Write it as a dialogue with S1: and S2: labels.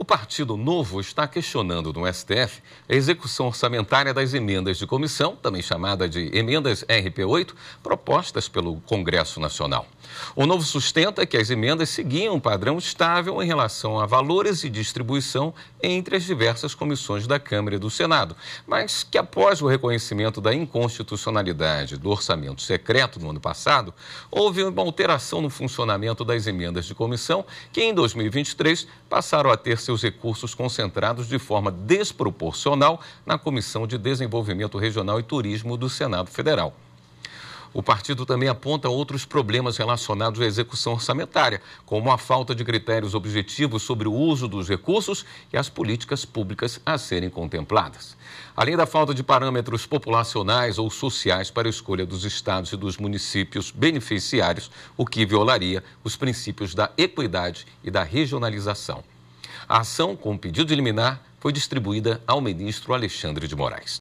S1: O Partido Novo está questionando no STF a execução orçamentária das emendas de comissão, também chamada de emendas RP8, propostas pelo Congresso Nacional. O Novo sustenta que as emendas seguiam um padrão estável em relação a valores e distribuição entre as diversas comissões da Câmara e do Senado, mas que após o reconhecimento da inconstitucionalidade do orçamento secreto no ano passado, houve uma alteração no funcionamento das emendas de comissão, que em 2023 passaram a ter seu seus recursos concentrados de forma desproporcional na Comissão de Desenvolvimento Regional e Turismo do Senado Federal. O partido também aponta outros problemas relacionados à execução orçamentária, como a falta de critérios objetivos sobre o uso dos recursos e as políticas públicas a serem contempladas. Além da falta de parâmetros populacionais ou sociais para a escolha dos estados e dos municípios beneficiários, o que violaria os princípios da equidade e da regionalização. A ação com pedido de liminar foi distribuída ao ministro Alexandre de Moraes.